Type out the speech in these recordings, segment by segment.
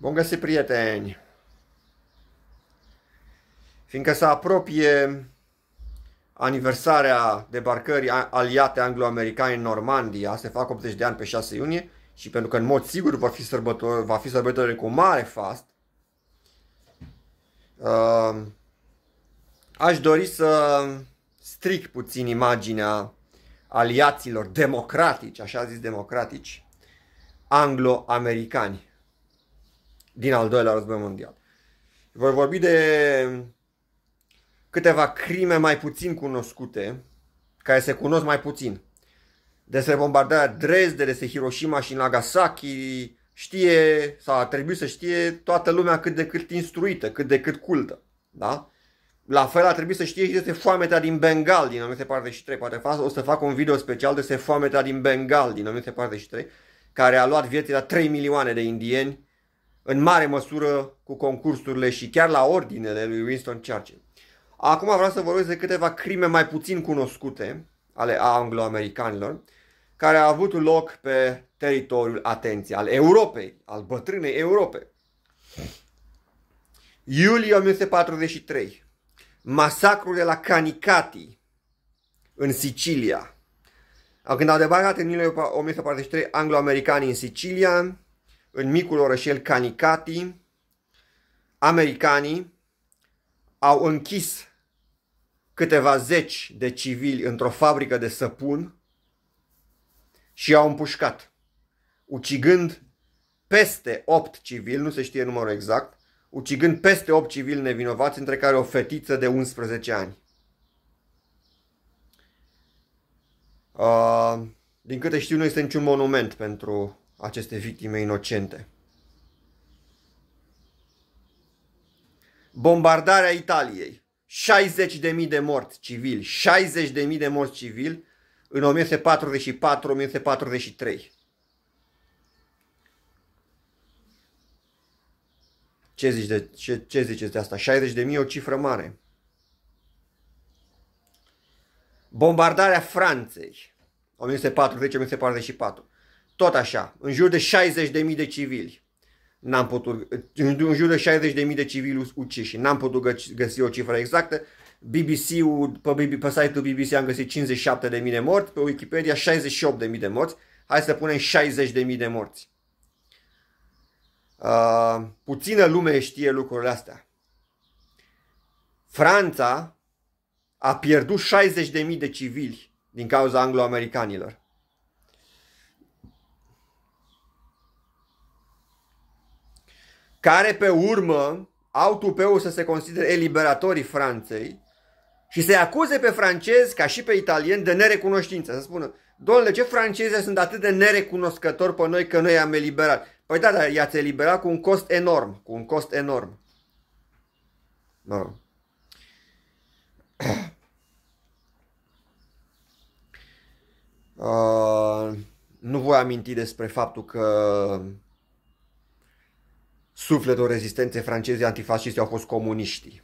Bun găsit, prieteni! Fiindcă se apropie aniversarea debarcării aliate anglo-americane în Normandia, se fac 80 de ani pe 6 iunie și pentru că în mod sigur va fi sărbătorit va fi sărbătorit cu mare fast, uh, aș dori să stric puțin imaginea aliaților democratici, așa zis democratici, anglo-americani din al doilea război mondial. Voi vorbi de câteva crime mai puțin cunoscute, care se cunosc mai puțin. Despre bombardarea Dresde, despre Hiroshima și Nagasaki, știe sau a trebuit să știe toată lumea cât de cât instruită, cât de cât cultă. Da? La fel a trebuit să știe și despre foamea din Bengal din 1943. Poate o să fac un video special despre foamea din Bengal din 1943, care a luat viețile la 3 milioane de indieni în mare măsură cu concursurile și chiar la ordinele lui Winston Churchill. Acum vreau să vorbesc de câteva crime mai puțin cunoscute ale anglo-americanilor, care au avut loc pe teritoriul, atenției al Europei, al bătrânei Europe. Iulie 1943, masacrul de la Canicati, în Sicilia. Când au debarcat în 1943 anglo-americani în Sicilia, în micul orășel Canicati, americanii au închis câteva zeci de civili într-o fabrică de săpun și au împușcat, ucigând peste 8 civili, nu se știe numărul exact, ucigând peste 8 civili nevinovați, între care o fetiță de 11 ani. Uh, din câte știu, nu este niciun monument pentru aceste victime inocente. Bombardarea Italiei. 60.000 de morți civili, 60.000 de morți civili în 1944-1943. Ce, zici de, ce, ce ziceți de asta? 60.000 e o cifră mare. Bombardarea Franței, 1940-1944 tot așa, în jur de 60.000 de civili. N-am putut, în jur de 60.000 de civili uciși. N-am putut găsi o cifră exactă. BBC-ul, pe, pe site-ul BBC am găsit 57.000 de morți, pe Wikipedia 68.000 de morți. Hai să punem 60.000 de morți. Uh, puțină lume știe lucrurile astea. Franța a pierdut 60.000 de civili din cauza anglo-americanilor. care pe urmă au tupeul să se considere eliberatorii Franței și să-i acuze pe francezi, ca și pe italieni, de nerecunoștință. Să spună, domnule, ce francezi sunt atât de nerecunoscători pe noi că noi am eliberat? Păi da, dar i-ați eliberat cu un cost enorm, cu un cost enorm. rog. Uh, nu voi aminti despre faptul că sufletul rezistenței franceze antifasciste au fost comuniștii.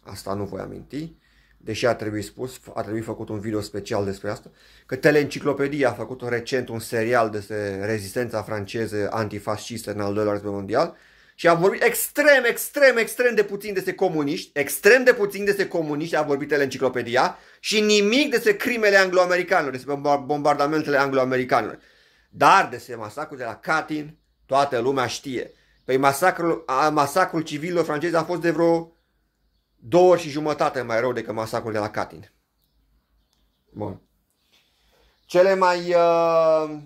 Asta nu voi aminti, deși a trebuit spus, a trebuit făcut un video special despre asta, că Teleenciclopedia a făcut recent un serial despre rezistența franceză antifascistă în al doilea război mondial și a vorbit extrem, extrem, extrem de puțin despre comuniști, extrem de puțin despre comuniști a vorbit Teleenciclopedia și nimic despre crimele angloamericanilor, despre bombardamentele angloamericanilor. Dar despre masacrul de la Katyn, toată lumea știe. Păi masacrul, a, masacrul civililor francezi a fost de vreo două ori și jumătate mai rău decât masacrul de la Katyn. Bun. Cele mai, uh,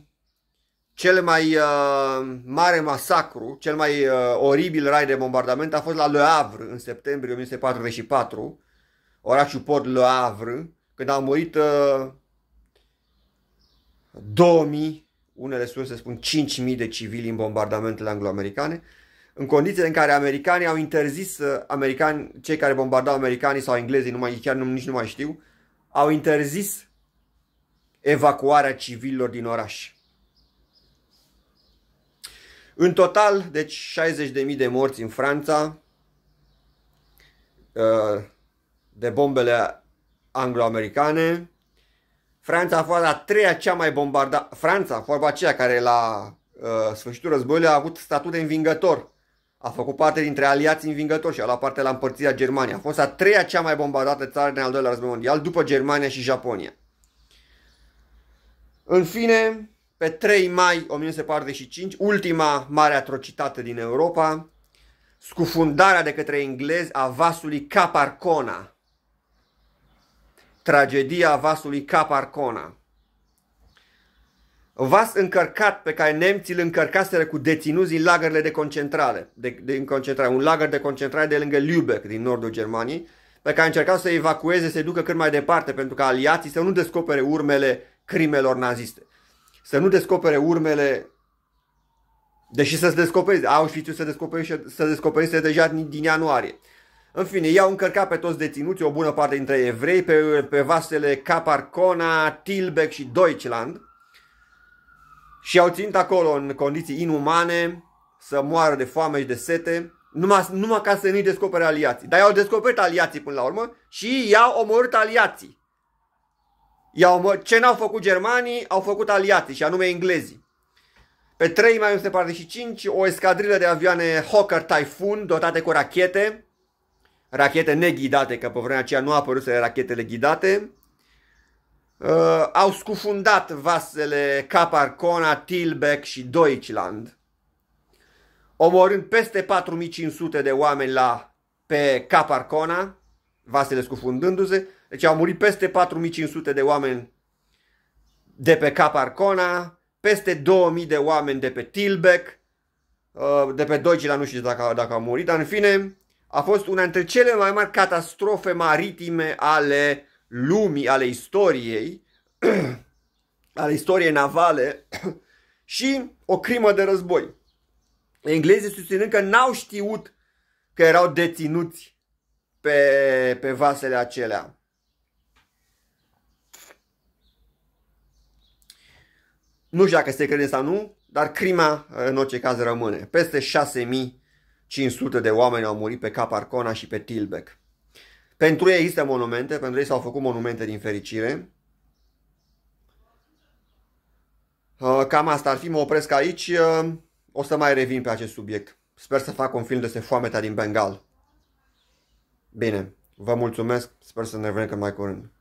cel mai uh, mare masacru, cel mai uh, oribil rai de bombardament a fost la Le Havre în septembrie 1944, orașul port Le Havre, când au murit uh, 2000 unele surse spun 5.000 de civili în bombardamentele anglo-americane, în condițiile în care americanii au interzis, uh, americani, cei care bombardau americanii sau englezii, numai, chiar nu, nici nu mai știu, au interzis evacuarea civililor din oraș. În total, deci 60.000 de morți în Franța uh, de bombele anglo-americane, Franța a fost a treia cea mai bombardată. Franța, vorba aceea care la uh, sfârșitul războiului a avut statut de învingător. A făcut parte dintre aliații învingători și a luat parte la împărțirea Germania. A fost a treia cea mai bombardată țară din al doilea război mondial, după Germania și Japonia. În fine, pe 3 mai 1945, ultima mare atrocitate din Europa, scufundarea de către englezi a vasului Caparcona, tragedia vasului Caparcona. Vas încărcat pe care nemții îl încărcaseră cu deținuți din lagările de concentrare, de, de concentrare, un lagăr de concentrare de lângă Lübeck din nordul Germaniei, pe care încercau să evacueze, să se ducă cât mai departe, pentru ca aliații să nu descopere urmele crimelor naziste. Să nu descopere urmele, deși să se au știut să descopere, să descopere, deja din, din ianuarie în fine, i-au încărcat pe toți deținuții, o bună parte dintre evrei, pe, pe vasele Caparcona, Tilbeck și Deutschland și au ținut acolo în condiții inumane să moară de foame și de sete numai, numai ca să nu-i descopere aliații. Dar i-au descoperit aliații până la urmă și i-au omorât aliații. I-au omor... Ce n-au făcut germanii, au făcut aliații și anume englezii. Pe 3 mai 1945, o escadrilă de avioane Hawker Typhoon dotate cu rachete rachete neghidate, că pe vremea aceea nu apăruse rachetele ghidate, uh, au scufundat vasele Caparcona, Tilbeck și Deutschland, omorând peste 4500 de oameni la, pe Caparcona, vasele scufundându-se, deci au murit peste 4500 de oameni de pe Caparcona, peste 2000 de oameni de pe Tilbeck, uh, de pe Deutschland nu știu dacă, dacă au murit, dar în fine, a fost una dintre cele mai mari catastrofe maritime ale lumii, ale istoriei, ale istoriei navale și o crimă de război. Englezii susținând că n-au știut că erau deținuți pe, pe vasele acelea. Nu știu dacă se crede sau nu, dar crima în orice caz rămâne. Peste 6000 500 de oameni au murit pe Cap Arcona și pe Tilbec. Pentru ei există monumente, pentru ei s-au făcut monumente din fericire. Uh, cam asta ar fi, mă opresc aici. Uh, o să mai revin pe acest subiect. Sper să fac un film despre foamea din Bengal. Bine, vă mulțumesc, sper să ne revenim cât mai curând.